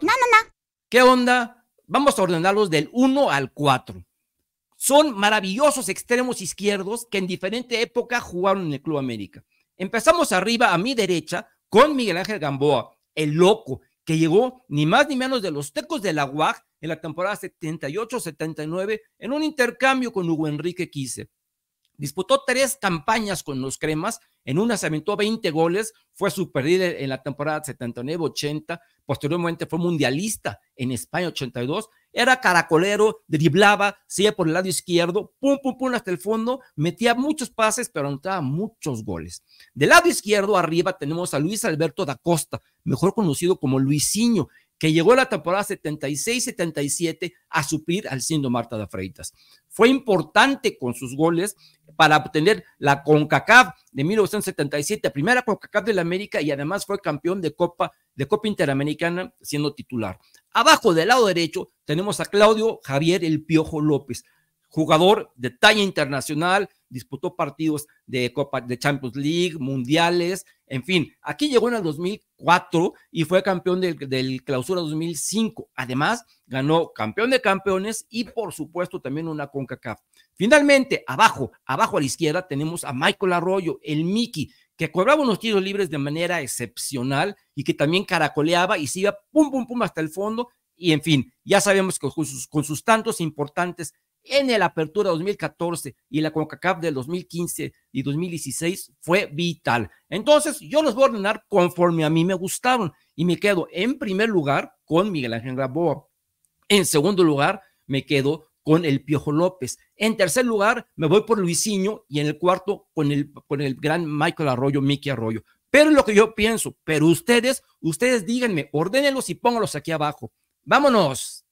No, no, no. ¿Qué onda? Vamos a ordenarlos del 1 al 4. Son maravillosos extremos izquierdos que en diferente época jugaron en el Club América. Empezamos arriba a mi derecha con Miguel Ángel Gamboa, el loco, que llegó ni más ni menos de los Tecos de la UAG en la temporada 78-79 en un intercambio con Hugo Enrique Quise. Disputó tres campañas con los Cremas, en una se aventó 20 goles, fue perdida en la temporada 79-80, posteriormente fue mundialista en España 82, era caracolero, driblaba, sigue por el lado izquierdo, pum, pum, pum hasta el fondo, metía muchos pases, pero anotaba muchos goles. Del lado izquierdo arriba tenemos a Luis Alberto da Costa, mejor conocido como Luisinho, que llegó la temporada 76-77 a suplir al siendo Marta de Freitas. Fue importante con sus goles para obtener la CONCACAF de 1977, primera CONCACAF de la América y además fue campeón de Copa de Copa Interamericana siendo titular. Abajo del lado derecho tenemos a Claudio Javier El Piojo López, jugador de talla internacional, disputó partidos de Copa de Champions League, mundiales, en fin, aquí llegó en el 2004 y fue campeón del, clausura 2005. Además, ganó campeón de campeones y por supuesto también una CONCACAF. Finalmente, abajo, abajo a la izquierda tenemos a Michael Arroyo, el Mickey, que cobraba unos tiros libres de manera excepcional y que también caracoleaba y se iba pum, pum, pum hasta el fondo. Y en fin, ya sabemos que con sus, con sus tantos importantes en la Apertura 2014 y la CONCACAF del 2015 y 2016 fue vital. Entonces, yo los voy a ordenar conforme a mí me gustaron y me quedo en primer lugar con Miguel Ángel Gamboa. En segundo lugar, me quedo con el Piojo López. En tercer lugar, me voy por Luisinho y en el cuarto con el, con el gran Michael Arroyo, Mickey Arroyo. Pero es lo que yo pienso, pero ustedes, ustedes díganme, ordénenlos y pónganlos aquí abajo. Vámonos.